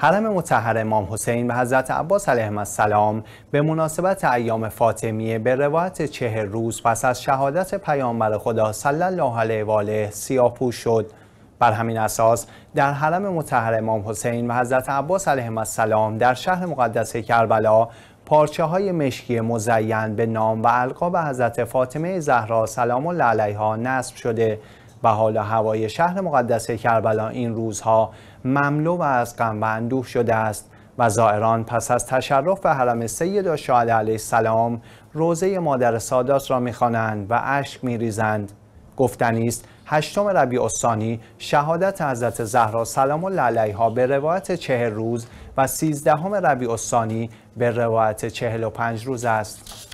حرم متحر امام حسین و حضرت عباس علیهم السلام به مناسبت ایام فاطمیه به روایت چهر روز پس از شهادت پیامبر خدا صلی الله علیه و آله سیاپوش شد بر همین اساس در حرم متحر امام حسین و حضرت عباس علیهم السلام در شهر مقدس کربلا پارچه های مشکی مزین به نام و القاب حضرت فاطمه زهرا سلام الله علیها نصب شده و حالا هوای شهر مقدس کربلا این روزها مملو از غم و اندوه شده است و زائران پس از تشرف به حرم سید و شاهد علیه السلام روزه مادر سادات را میخوانند و اشک میریزند گفتنی است هشتم ربیع الثانی شهادت حضرت زهرا سلام الله علیها به روایت چهل روز و سیزدهم ربیع الثانی به روایت چهل و پنج روز است